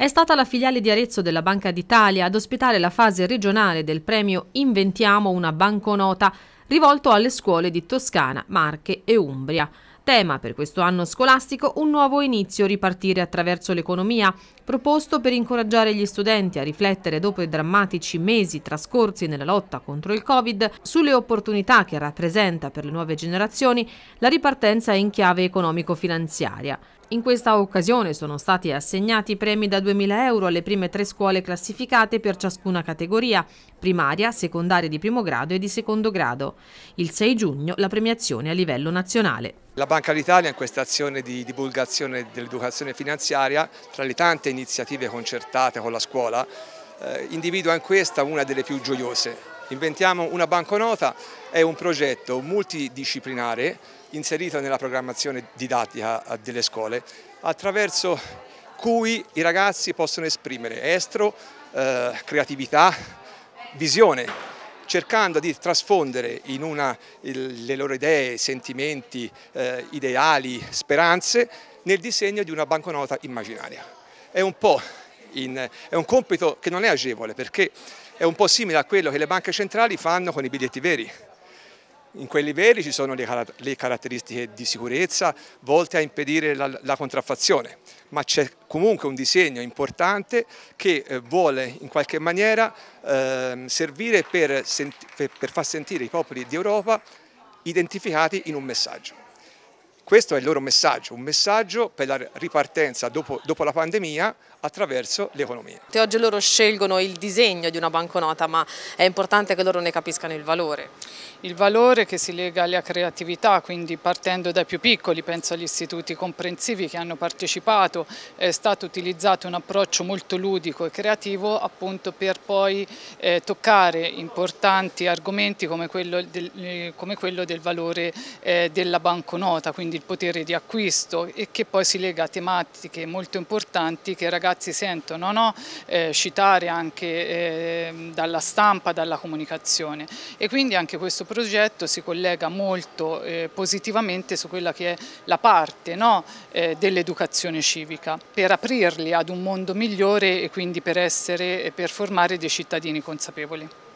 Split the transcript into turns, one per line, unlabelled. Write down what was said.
È stata la filiale di Arezzo della Banca d'Italia ad ospitare la fase regionale del premio Inventiamo una banconota rivolto alle scuole di Toscana, Marche e Umbria. Tema per questo anno scolastico un nuovo inizio ripartire attraverso l'economia, proposto per incoraggiare gli studenti a riflettere dopo i drammatici mesi trascorsi nella lotta contro il Covid sulle opportunità che rappresenta per le nuove generazioni la ripartenza in chiave economico-finanziaria. In questa occasione sono stati assegnati premi da 2.000 euro alle prime tre scuole classificate per ciascuna categoria, primaria, secondaria di primo grado e di secondo grado. Il 6 giugno la premiazione a livello nazionale.
La Banca d'Italia in questa azione di divulgazione dell'educazione finanziaria, tra le tante iniziative concertate con la scuola, eh, individua in questa una delle più gioiose Inventiamo una banconota, è un progetto multidisciplinare inserito nella programmazione didattica delle scuole attraverso cui i ragazzi possono esprimere estro, eh, creatività, visione cercando di trasfondere in una il, le loro idee, sentimenti, eh, ideali, speranze nel disegno di una banconota immaginaria. È un po' in, è un compito che non è agevole perché è un po' simile a quello che le banche centrali fanno con i biglietti veri. In quelli veri ci sono le, caratteristiche di sicurezza volte a impedire la, la contraffazione, ma c'è comunque un disegno importante che eh, vuole in qualche maniera eh, servire per, per, per far sentire i popoli d'Europa identificati in un messaggio. Questo è il loro messaggio, un messaggio per la ripartenza dopo, dopo la pandemia attraverso l'economia.
Oggi loro scelgono il disegno di una banconota, ma è importante che
loro ne capiscano il valore. Il valore che si lega alla creatività, quindi partendo dai più piccoli, penso agli istituti comprensivi che hanno partecipato, è stato utilizzato un approccio molto ludico e creativo appunto per poi eh, toccare importanti argomenti come quello del, eh, come quello del valore eh, della banconota, quindi il potere di acquisto e che poi si lega a tematiche molto importanti che i ragazzi sentono no? eh, citare anche eh, dalla stampa, dalla comunicazione e quindi anche questo progetto si collega molto eh, positivamente su quella che è la parte no? Eh, dell'educazione civica per aprirli ad un mondo migliore e quindi per, essere, per formare dei cittadini consapevoli.